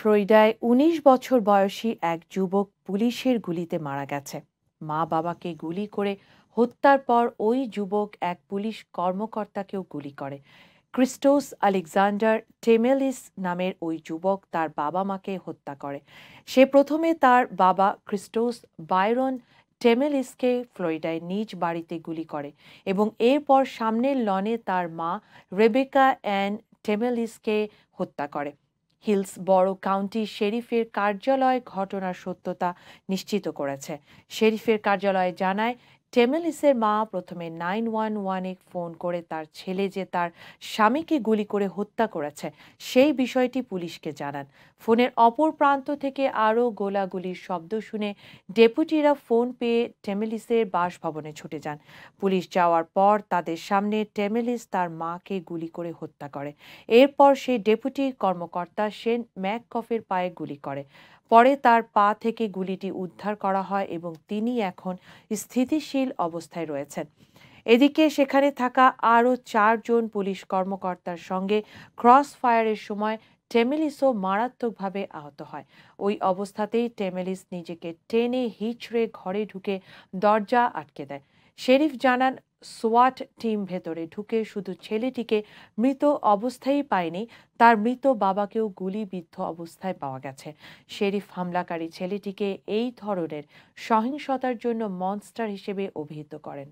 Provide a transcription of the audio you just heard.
ফ্লোরিডায় ১৯ বছর বয়সী এক যুবক পুলিশের গুলিতে মারা গেছে মা বাবাকে গুলি করে হত্যার পর ওই যুবক এক পুলিশ কর্মকর্তাকেও গুলি করে ক্রিস্টোস আলেকজান্ডার টেমেলিস নামের ওই যুবক তার বাবা মাকে হত্যা করে সে প্রথমে তার বাবা ক্রিস্টোস বাইরন টেমেলিসকে ফ্লোরিডায় নিজ বাড়িতে গুলি করে এবং এরপর সামনের লনে তার মা রেবেকা অ্যান্ড টেমেলিসকে হত্যা করে হিলস বড় কাউন্টি শেরিফের কার্যালয় ঘটনার সত্যতা নিশ্চিত করেছে শেরিফের কার্যালয় জানায় টেমেলিসের মা প্রথমে নাইন ওয়ান ওয়ানে ফোন করে তার ছেলে যে তার স্বামীকে গুলি করে হত্যা করেছে সেই বিষয়টি পুলিশকে জানান ফোনের অপর প্রান্ত থেকে আরও গোলাগুলির শব্দ শুনে ডেপুটিরা ফোন পেয়ে টেমেলিসের বাসভবনে ছুটে যান পুলিশ যাওয়ার পর তাদের সামনে টেমেলিস তার মাকে গুলি করে হত্যা করে এরপর সেই ডেপুটি কর্মকর্তা সেন ম্যাককফের পায়ে গুলি করে পরে তার পা থেকে গুলিটি উদ্ধার করা হয় এবং তিনি এখন স্থিতিশীল জটিল অবস্থায় রয়েছেন এদিকে সেখানে থাকা আরও চারজন পুলিশ কর্মকর্তার সঙ্গে ক্রস ফায়ারের সময় টেমেলিসও মারাত্মকভাবে আহত হয় ওই অবস্থাতেই টেমেলিস নিজেকে টেনে হিচড়ে ঘরে ঢুকে দরজা আটকে দেয় শেরিফ জানান সোয়াট টিম ভেতরে ঢুকে শুধু ছেলেটিকে মৃত অবস্থায় পায়নি তার মৃত বাবাকেও গুলিবিদ্ধ অবস্থায় পাওয়া গেছে শেরিফ হামলাকারী ছেলেটিকে এই ধরনের সহিংসতার জন্য মনস্টার হিসেবে অভিহিত করেন